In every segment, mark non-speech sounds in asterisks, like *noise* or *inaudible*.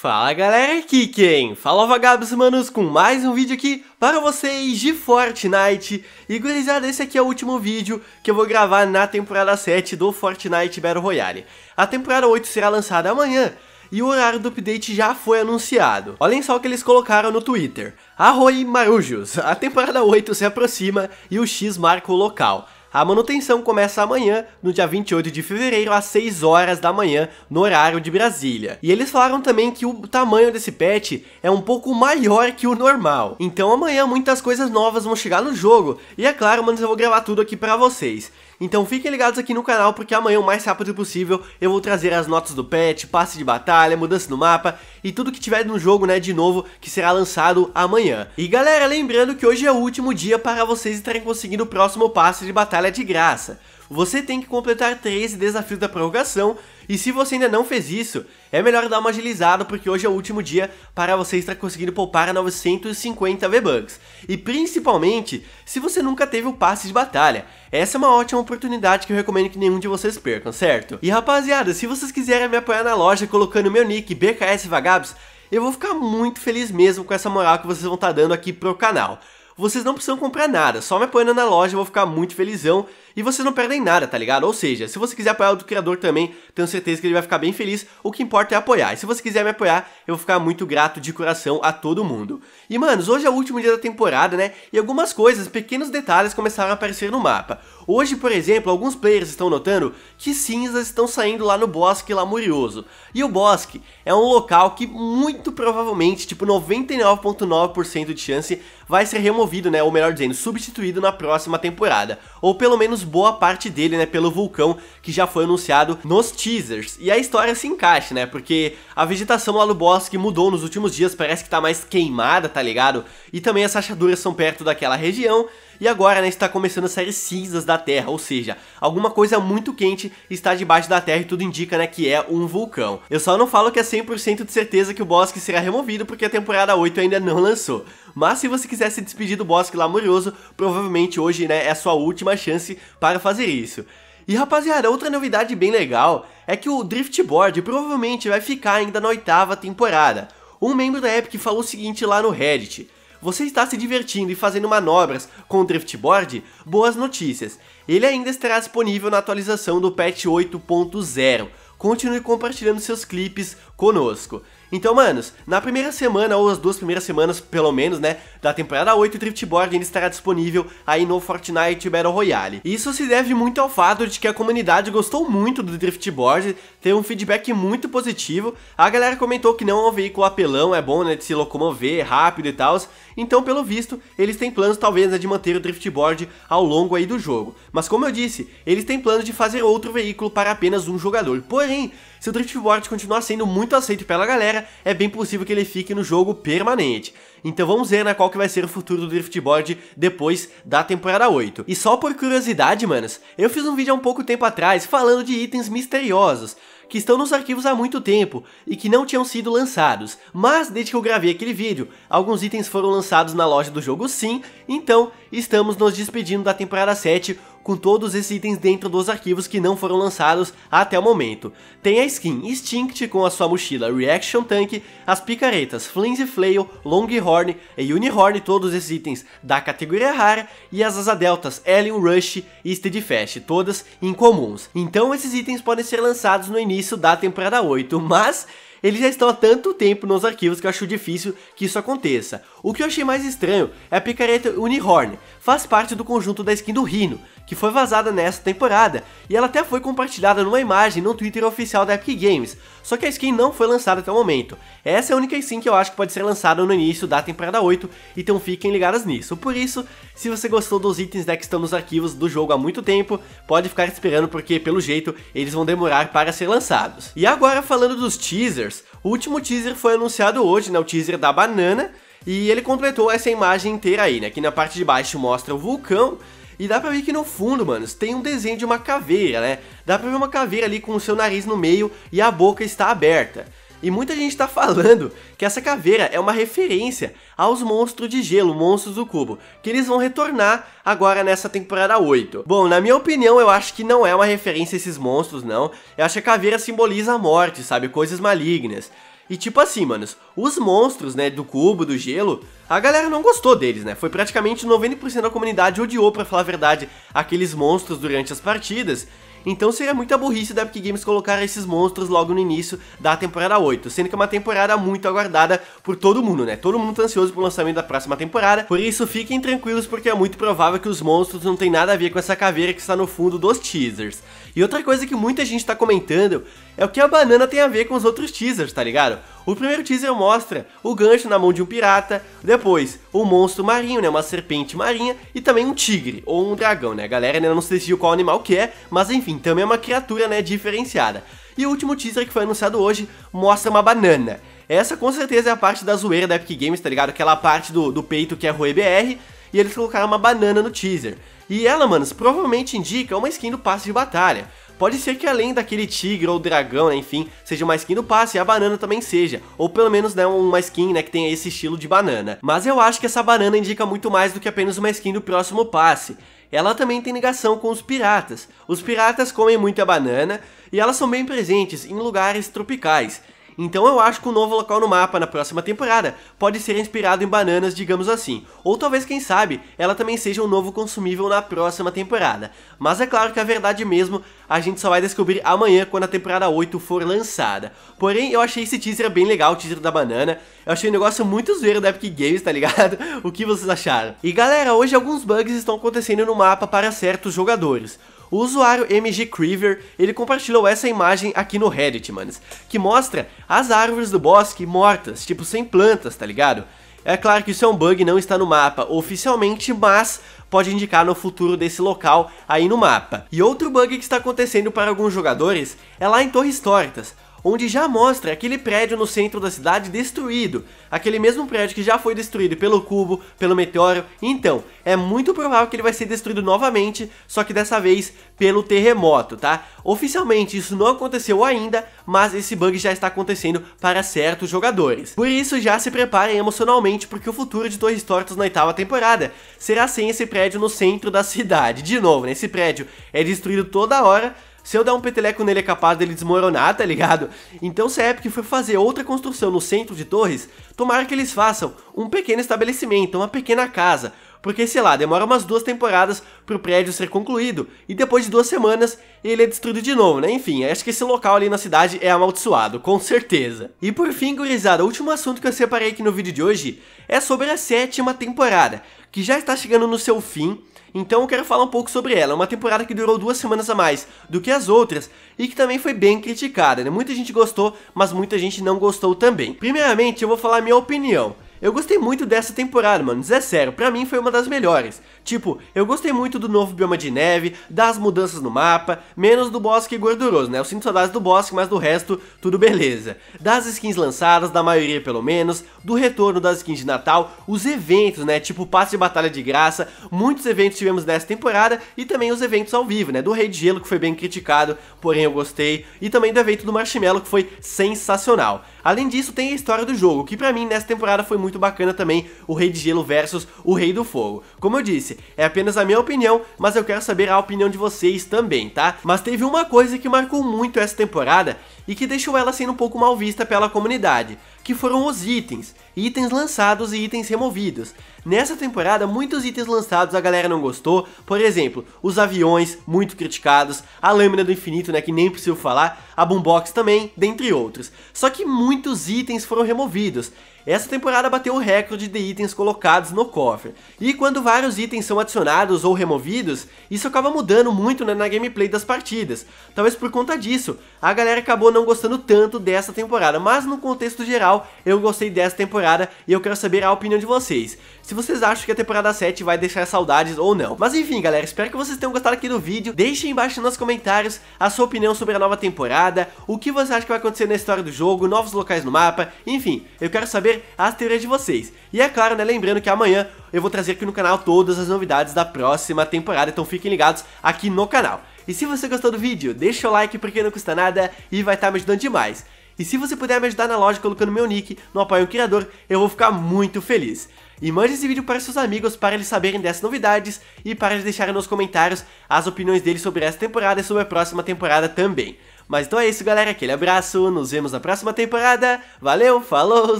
Fala galera aqui quem? Fala vagabos manos com mais um vídeo aqui para vocês de Fortnite E gurizada, esse aqui é o último vídeo que eu vou gravar na temporada 7 do Fortnite Battle Royale A temporada 8 será lançada amanhã e o horário do update já foi anunciado. Olhem só o que eles colocaram no Twitter. Arroi Marujos, a temporada 8 se aproxima e o X marca o local. A manutenção começa amanhã, no dia 28 de fevereiro, às 6 horas da manhã, no horário de Brasília. E eles falaram também que o tamanho desse patch é um pouco maior que o normal. Então amanhã muitas coisas novas vão chegar no jogo, e é claro, mano, eu vou gravar tudo aqui pra vocês. Então fiquem ligados aqui no canal, porque amanhã, o mais rápido possível, eu vou trazer as notas do patch, passe de batalha, mudança no mapa, e tudo que tiver no jogo, né, de novo, que será lançado amanhã. E galera, lembrando que hoje é o último dia para vocês estarem conseguindo o próximo passe de batalha batalha é de graça. Você tem que completar 13 desafios da prorrogação, e se você ainda não fez isso, é melhor dar uma agilizada porque hoje é o último dia para você estar conseguindo poupar 950 V-Bucks. E principalmente, se você nunca teve o passe de batalha, essa é uma ótima oportunidade que eu recomendo que nenhum de vocês percam, certo? E rapaziada, se vocês quiserem me apoiar na loja colocando meu nick BKS Vagabs, eu vou ficar muito feliz mesmo com essa moral que vocês vão estar tá dando aqui pro canal vocês não precisam comprar nada, só me apoiando na loja eu vou ficar muito felizão e vocês não perdem nada, tá ligado? Ou seja, se você quiser apoiar o do criador também, tenho certeza que ele vai ficar bem feliz. O que importa é apoiar. E se você quiser me apoiar, eu vou ficar muito grato de coração a todo mundo. E manos, hoje é o último dia da temporada, né? E algumas coisas, pequenos detalhes começaram a aparecer no mapa. Hoje, por exemplo, alguns players estão notando que cinzas estão saindo lá no bosque lamurioso. E o bosque é um local que muito provavelmente, tipo 99.9% de chance, vai ser removido, né? Ou melhor dizendo, substituído na próxima temporada. Ou pelo menos menos boa parte dele, né, pelo vulcão que já foi anunciado nos teasers. E a história se encaixa, né, porque a vegetação lá no bosque mudou nos últimos dias, parece que tá mais queimada, tá ligado? E também as rachaduras são perto daquela região, e agora, né, está começando a série cinzas da Terra, ou seja, alguma coisa muito quente está debaixo da Terra e tudo indica, né, que é um vulcão. Eu só não falo que é 100% de certeza que o bosque será removido porque a temporada 8 ainda não lançou. Mas se você quiser se despedir do bosque lamurioso, provavelmente hoje, né, é a sua última chance para fazer isso. E rapaziada, outra novidade bem legal é que o Driftboard provavelmente vai ficar ainda na oitava temporada. Um membro da Epic falou o seguinte lá no Reddit você está se divertindo e fazendo manobras com o Driftboard, boas notícias. Ele ainda estará disponível na atualização do patch 8.0. Continue compartilhando seus clipes conosco. Então, manos, na primeira semana, ou as duas primeiras semanas, pelo menos, né, da temporada 8, o Driftboard ainda estará disponível aí no Fortnite Battle Royale. Isso se deve muito ao fato de que a comunidade gostou muito do Driftboard, teve um feedback muito positivo, a galera comentou que não é um veículo apelão, é bom, né, de se locomover, é rápido e tal, então, pelo visto, eles têm planos, talvez, né, de manter o Driftboard ao longo aí do jogo. Mas como eu disse, eles têm planos de fazer outro veículo para apenas um jogador. Porém, se o Driftboard continuar sendo muito aceito pela galera, carreira, é bem possível que ele fique no jogo permanente. Então vamos ver, né, qual que vai ser o futuro do Driftboard depois da temporada 8. E só por curiosidade, manos, eu fiz um vídeo há um pouco tempo atrás falando de itens misteriosos, que estão nos arquivos há muito tempo e que não tinham sido lançados, mas desde que eu gravei aquele vídeo, alguns itens foram lançados na loja do jogo sim, então estamos nos despedindo da temporada 7 com todos esses itens dentro dos arquivos que não foram lançados até o momento. Tem a skin Instinct com a sua mochila Reaction Tank, as picaretas Flimsy Flail, Longhorn e Unihorn, todos esses itens da categoria rara, e as asa deltas Alien Rush e Steadfast, todas incomuns. Então esses itens podem ser lançados no início da temporada 8, mas eles já estão há tanto tempo nos arquivos que eu acho difícil que isso aconteça. O que eu achei mais estranho é a picareta Unihorn, faz parte do conjunto da skin do Rhino, que foi vazada nessa temporada, e ela até foi compartilhada numa imagem no Twitter oficial da Epic Games, só que a skin não foi lançada até o momento. Essa é a única skin que eu acho que pode ser lançada no início da temporada 8, então fiquem ligados nisso. Por isso, se você gostou dos itens né, que estão nos arquivos do jogo há muito tempo, pode ficar esperando porque, pelo jeito, eles vão demorar para ser lançados. E agora falando dos teasers, o último teaser foi anunciado hoje, né, o teaser da banana, e ele completou essa imagem inteira aí, né, Que na parte de baixo mostra o vulcão, e dá pra ver que no fundo, mano, tem um desenho de uma caveira, né? Dá pra ver uma caveira ali com o seu nariz no meio e a boca está aberta. E muita gente está falando que essa caveira é uma referência aos monstros de gelo, monstros do cubo, que eles vão retornar agora nessa temporada 8. Bom, na minha opinião, eu acho que não é uma referência a esses monstros, não. Eu acho que a caveira simboliza a morte, sabe? Coisas malignas. E tipo assim, manos, os monstros, né, do cubo, do gelo, a galera não gostou deles, né? Foi praticamente 90% da comunidade odiou, pra falar a verdade, aqueles monstros durante as partidas. Então seria muita burrice da Epic Games colocar esses monstros logo no início da temporada 8, sendo que é uma temporada muito aguardada por todo mundo, né? Todo mundo tá ansioso pro lançamento da próxima temporada, por isso fiquem tranquilos porque é muito provável que os monstros não tem nada a ver com essa caveira que está no fundo dos teasers. E outra coisa que muita gente tá comentando é o que a banana tem a ver com os outros teasers, tá ligado? O primeiro teaser mostra o gancho na mão de um pirata, depois um monstro marinho, né, uma serpente marinha e também um tigre ou um dragão, né? A galera ainda né, não se decidiu qual animal que é, mas enfim, também é uma criatura, né, diferenciada. E o último teaser que foi anunciado hoje mostra uma banana. Essa com certeza é a parte da zoeira da Epic Games, tá ligado? Aquela parte do, do peito que é Rui BR, e eles colocaram uma banana no teaser. E ela, manos, provavelmente indica uma skin do passe de batalha. Pode ser que além daquele tigre ou dragão, né, enfim, seja uma skin do passe, a banana também seja. Ou pelo menos, né, uma skin, né, que tenha esse estilo de banana. Mas eu acho que essa banana indica muito mais do que apenas uma skin do próximo passe ela também tem ligação com os piratas. Os piratas comem muita banana e elas são bem presentes em lugares tropicais. Então eu acho que o um novo local no mapa na próxima temporada pode ser inspirado em bananas, digamos assim. Ou talvez, quem sabe, ela também seja um novo consumível na próxima temporada. Mas é claro que a verdade mesmo a gente só vai descobrir amanhã quando a temporada 8 for lançada. Porém, eu achei esse teaser bem legal, o teaser da banana. Eu achei um negócio muito zoeiro da Epic Games, tá ligado? *laughs* o que vocês acharam? E galera, hoje alguns bugs estão acontecendo no mapa para certos jogadores. O usuário MG Creever, ele compartilhou essa imagem aqui no Reddit, manos, que mostra as árvores do bosque mortas, tipo sem plantas, tá ligado? É claro que isso é um bug, não está no mapa oficialmente, mas pode indicar no futuro desse local aí no mapa. E outro bug que está acontecendo para alguns jogadores é lá em Torres Tortas, onde já mostra aquele prédio no centro da cidade destruído, aquele mesmo prédio que já foi destruído pelo cubo, pelo meteoro. Então, é muito provável que ele vai ser destruído novamente, só que dessa vez pelo terremoto, tá? Oficialmente isso não aconteceu ainda, mas esse bug já está acontecendo para certos jogadores. Por isso já se preparem emocionalmente porque o futuro de Torres Tortas na oitava temporada será sem esse prédio no centro da cidade. De novo, né? Esse prédio é destruído toda hora, se eu dar um peteleco nele é capaz dele desmoronar, tá ligado? Então se a Epic for fazer outra construção no centro de Torres, tomara que eles façam um pequeno estabelecimento, uma pequena casa, porque sei lá, demora umas duas temporadas pro prédio ser concluído, e depois de duas semanas ele é destruído de novo, né? Enfim, acho que esse local ali na cidade é amaldiçoado, com certeza. E por fim, gurizada, o último assunto que eu separei aqui no vídeo de hoje é sobre a sétima temporada, que já está chegando no seu fim, então eu quero falar um pouco sobre ela. É uma temporada que durou duas semanas a mais do que as outras e que também foi bem criticada, né? Muita gente gostou, mas muita gente não gostou também. Primeiramente, eu vou falar a minha opinião. Eu gostei muito dessa temporada, mano, isso é sério, pra mim foi uma das melhores. Tipo, eu gostei muito do novo bioma de neve, das mudanças no mapa, menos do bosque gorduroso, né? Eu sinto saudades do bosque, mas do resto, tudo beleza. Das skins lançadas, da maioria pelo menos, do retorno das skins de Natal, os eventos, né? Tipo, passe de batalha de graça, muitos eventos tivemos nessa temporada e também os eventos ao vivo, né? Do Rei de Gelo, que foi bem criticado, porém eu gostei, e também do evento do Marshmallow, que foi sensacional. Além disso, tem a história do jogo, que pra mim nessa temporada foi muito bacana também, o Rei de Gelo versus o Rei do Fogo. Como eu disse, disse, é apenas a minha opinião, mas eu quero saber a opinião de vocês também, tá? Mas teve uma coisa que marcou muito essa temporada, e que deixou ela sendo um pouco mal vista pela comunidade, que foram os itens, itens lançados e itens removidos. Nessa temporada, muitos itens lançados a galera não gostou, por exemplo, os aviões, muito criticados, a lâmina do infinito, né, que nem preciso falar, a boombox também, dentre outros. Só que muitos itens foram removidos. Essa temporada bateu o recorde de itens colocados no cofre. E quando vários itens são adicionados ou removidos, isso acaba mudando muito né, na gameplay das partidas. Talvez por conta disso, a galera acabou não não gostando tanto dessa temporada, mas no contexto geral, eu gostei dessa temporada e eu quero saber a opinião de vocês. Se vocês acham que a temporada 7 vai deixar saudades ou não. Mas enfim, galera, espero que vocês tenham gostado aqui do vídeo. Deixem embaixo nos comentários a sua opinião sobre a nova temporada, o que você acha que vai acontecer na história do jogo, novos locais no mapa, enfim, eu quero saber as teorias de vocês. E é claro, né, lembrando que amanhã eu vou trazer aqui no canal todas as novidades da próxima temporada, então fiquem ligados aqui no canal. E se você gostou do vídeo, deixa o like porque não custa nada e vai estar tá me ajudando demais. E se você puder me ajudar na loja colocando meu nick no Apoio Criador, eu vou ficar muito feliz. E mande esse vídeo para seus amigos para eles saberem dessas novidades e para eles deixarem nos comentários as opiniões deles sobre essa temporada e sobre a próxima temporada também. Mas então é isso, galera. Aquele abraço, nos vemos na próxima temporada. Valeu, falou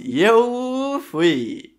e eu fui!